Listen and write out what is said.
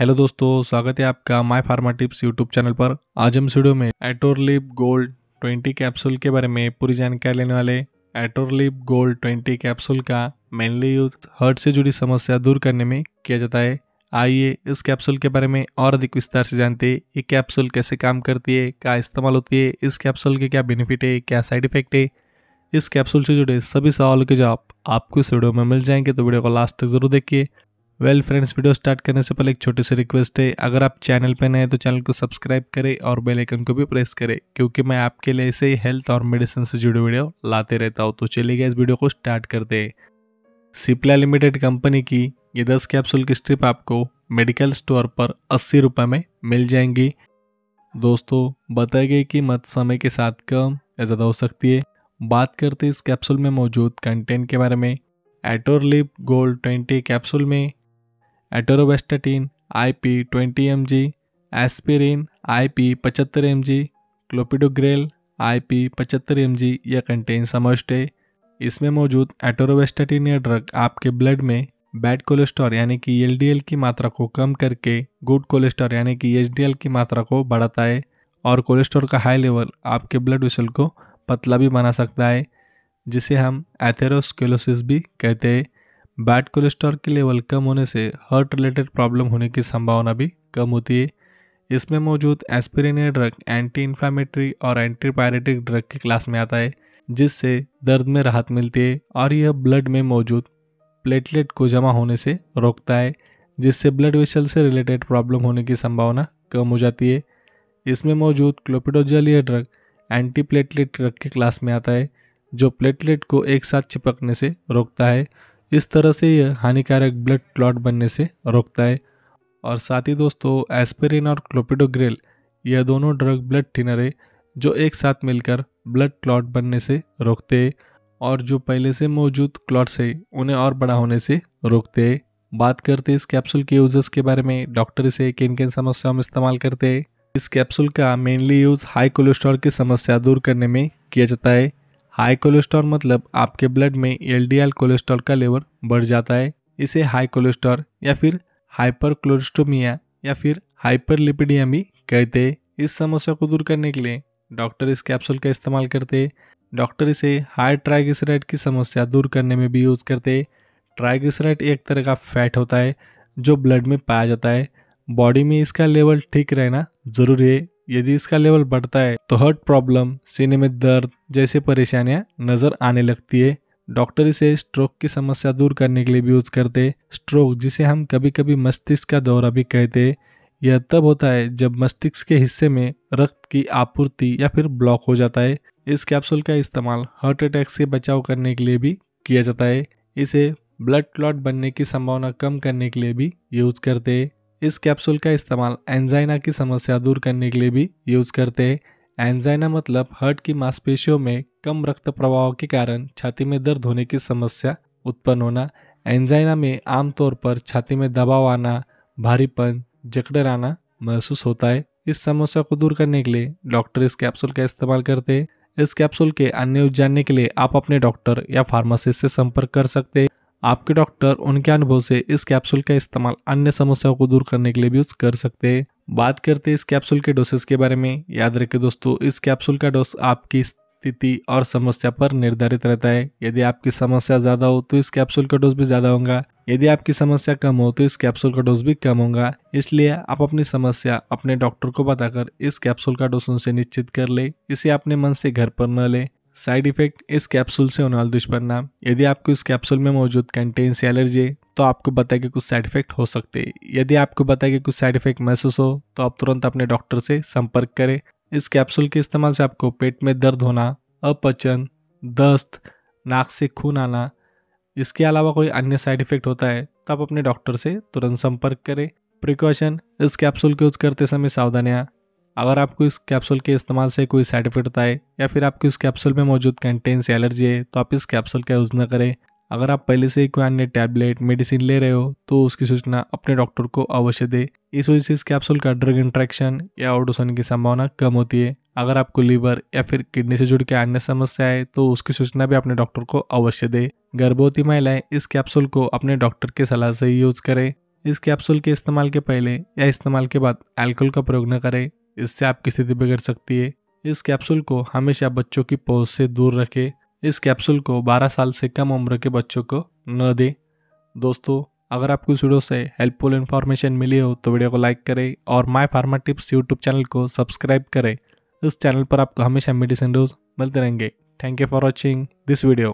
hello दोस्तों स्वागत है आपका my pharma tips YouTube channel पर आज हम वीडियो में एटोरलिप गोल्ड 20 कैप्सूल के बारे में पूरी जानकारी लेने वाले एटोरलिप गोल्ड 20 कैप्सूल का मेनली यूज हर्ट से जुड़ी समस्या दूर करने में किया जाता है आइए इस कैप्सूल के बारे में और अधिक विस्तार से जानते ये कैप्सूल कैसे काम करती है क्या इस्तेमाल होती है इस कैप्सूल के क्या बेनिफिट है क्या साइड इफेक्ट है इस कैप्सूल से जुड़े सभी सवालों के जवाब आपको इस वीडियो में मिल जाएंगे तो वीडियो को लास्ट तक जरूर देखिए वेल फ्रेंड्स वीडियो स्टार्ट करने से पहले एक छोटी सी रिक्वेस्ट है अगर आप चैनल पर नए हैं तो चैनल को सब्सक्राइब करें और बेल आइकन को भी प्रेस करें क्योंकि मैं आपके लिए ऐसे ही हेल्थ और मेडिसिन से जुड़े वीडियो लाते रहता हूँ तो चलिए इस वीडियो को स्टार्ट करते हैं सिप्ला लिमिटेड कंपनी की ये दस कैप्सूल की स्ट्रिप आपको मेडिकल स्टोर पर अस्सी रुपये में मिल जाएंगी दोस्तों बताए गए कि मत समय के साथ कम या ज़्यादा हो सकती है बात करते इस कैप्सूल में मौजूद कंटेंट के बारे में एटोरलिप गोल्ड ट्वेंटी कैप्सूल में एटोरोबेस्टाटीन जी एस्पेरिन आई एस्पिरिन पचहत्तर M G clopidogrel I P पचहत्तर एम जी या कंटेन समस्ट है इसमें मौजूद एटोरोबेस्टाटीन या ड्रग आपके ब्लड में बैड कोलेस्ट्रॉल यानी कि एल की मात्रा को कम करके गुड कोलेस्ट्रॉल यानी कि एच की मात्रा को बढ़ाता है और कोलेस्ट्रॉल का हाई लेवल आपके ब्लड वेसल को पतला भी बना सकता है जिसे हम एथेरोस्केलोसिस भी कहते हैं बैड कोलेस्ट्रॉल के लेवल कम होने से हार्ट रिलेटेड प्रॉब्लम होने की संभावना भी कम होती है इसमें मौजूद एस्पिरिन ड्रग एंटी इन्फ्लामेटरी और एंटीपायरेटिक ड्रग की क्लास में आता है जिससे दर्द में राहत मिलती है और यह ब्लड में मौजूद प्लेटलेट को जमा होने से रोकता है जिससे ब्लड वेसल से रिलेटेड प्रॉब्लम होने की संभावना कम हो जाती है इसमें मौजूद क्लोपिडोजल यह ड्रग एंटी प्लेटलेट ड्रग की क्लास में आता है जो प्लेटलेट को एक साथ चिपकने से रोकता है इस तरह से यह हानिकारक ब्लड क्लॉट बनने से रोकता है और साथ ही दोस्तों एस्पिरिन और क्लोपिडोग्रेल यह दोनों ड्रग ब्लड थिनर है जो एक साथ मिलकर ब्लड क्लॉट बनने से रोकते हैं और जो पहले से मौजूद क्लॉट्स है उन्हें और बड़ा होने से रोकते हैं बात करते हैं इस कैप्सूल के यूज़र्स के बारे में डॉक्टर इसे किन किन समस्याओं में इस्तेमाल करते हैं इस कैप्सूल का मेनली यूज़ हाई कोलेस्ट्रॉल की समस्या दूर करने में किया जाता है हाई कोलेस्ट्रॉल मतलब आपके ब्लड में एलडीएल कोलेस्ट्रॉल का लेवल बढ़ जाता है इसे हाई कोलेस्ट्रॉल या फिर हाइपर कोलेस्ट्रोमिया या फिर हाइपर भी कहते हैं इस समस्या को दूर करने के लिए डॉक्टर इस कैप्सूल का इस्तेमाल करते हैं डॉक्टर इसे हाई ट्राइग्लिसराइड की समस्या दूर करने में भी यूज़ करते हैं ट्राइग्लिसराइड एक तरह का फैट होता है जो ब्लड में पाया जाता है बॉडी में इसका लेवल ठीक रहना ज़रूरी है यदि इसका लेवल बढ़ता है तो हर्ट प्रॉब्लम सीने में दर्द जैसे परेशानियां नज़र आने लगती है डॉक्टर इसे स्ट्रोक की समस्या दूर करने के लिए भी यूज़ करते स्ट्रोक जिसे हम कभी कभी मस्तिष्क का दौरा भी कहते हैं यह तब होता है जब मस्तिष्क के हिस्से में रक्त की आपूर्ति या फिर ब्लॉक हो जाता है इस कैप्सूल का इस्तेमाल हार्ट अटैक से बचाव करने के लिए भी किया जाता है इसे ब्लड क्लॉट बनने की संभावना कम करने के लिए भी यूज़ करते हैं इस कैप्सूल का इस्तेमाल एंजाइना की समस्या दूर करने के लिए भी यूज़ करते हैं एंजाइना मतलब हर्ट की मांसपेशियों में कम रक्त प्रवाह के कारण छाती में दर्द होने की समस्या उत्पन्न होना एंजाइना में आमतौर पर छाती में दबाव आना भारीपन जकड़न आना महसूस होता है इस समस्या को दूर करने के लिए डॉक्टर इस कैप्सूल का इस्तेमाल करते हैं इस कैप्सूल के अन्य जानने के लिए आप अपने डॉक्टर या फार्मासिस्ट से संपर्क कर सकते हैं आपके डॉक्टर उनके अनुभव से इस कैप्सूल का इस्तेमाल अन्य समस्याओं को दूर करने के लिए भी यूज कर सकते हैं बात करते हैं इस कैप्सूल के डोसेस के बारे में याद रखें दोस्तों इस कैप्सूल का डोस आपकी स्थिति और समस्या पर निर्धारित रहता है यदि आपकी समस्या ज़्यादा हो तो इस कैप्सूल का डोज भी ज़्यादा होगा यदि आपकी समस्या कम हो तो इस कैप्सूल का डोज भी कम होगा इसलिए आप अपनी समस्या अपने डॉक्टर को बताकर इस कैप्सूल का डोज उनसे निश्चित कर ले इसे अपने मन से घर पर न ले साइड इफेक्ट इस कैप्सूल से होने वाला दुष्परिणाम यदि आपको इस कैप्सूल में मौजूद कंटेन से एलर्जी है तो आपको बताया कि कुछ साइड इफेक्ट हो सकते हैं यदि आपको बताया कि कुछ साइड इफेक्ट महसूस हो तो आप तुरंत अपने डॉक्टर से संपर्क करें इस कैप्सूल के इस्तेमाल से आपको पेट में दर्द होना अपचन दस्त नाक से खून आना इसके अलावा कोई अन्य साइड इफेक्ट होता है तो आप अपने डॉक्टर से तुरंत संपर्क करें प्रिकॉशन इस कैप्सूल को यूज करते समय सावधानियाँ अगर आपको इस कैप्सूल के इस्तेमाल से कोई साइड इफेक्ट होता है या फिर आपको इस कैप्सूल में मौजूद कंटेन से एलर्जी है तो आप इस कैप्सूल का यूज़ न करें अगर आप पहले से कोई अन्य टैबलेट मेडिसिन ले रहे हो तो उसकी सूचना अपने डॉक्टर को अवश्य दें इस वजह से इस कैप्सूल का ड्रग इंट्रैक्शन या ऑडोसन की संभावना कम होती है अगर आपको लीवर या फिर किडनी से जुड़ के अन्य समस्या है तो उसकी सूचना भी अपने डॉक्टर को अवश्य दे गर्भवती महिलाएं इस कैप्सूल को अपने डॉक्टर के सलाह से ही यूज़ करें इस कैप्सूल के इस्तेमाल के पहले या इस्तेमाल के बाद एल्कोहल का प्रयोग न करें इससे आपकी स्थिति बिगड़ सकती है इस कैप्सूल को हमेशा बच्चों की पहुँच से दूर रखें इस कैप्सूल को 12 साल से कम उम्र के बच्चों को न दें दोस्तों अगर आपको इस वीडियो से हेल्पफुल इन्फॉर्मेशन मिली हो तो वीडियो को लाइक करें और my pharma tips YouTube channel को सब्सक्राइब करें इस चैनल पर आपको हमेशा मेडिसिन डोज मिलते रहेंगे thank you for watching this video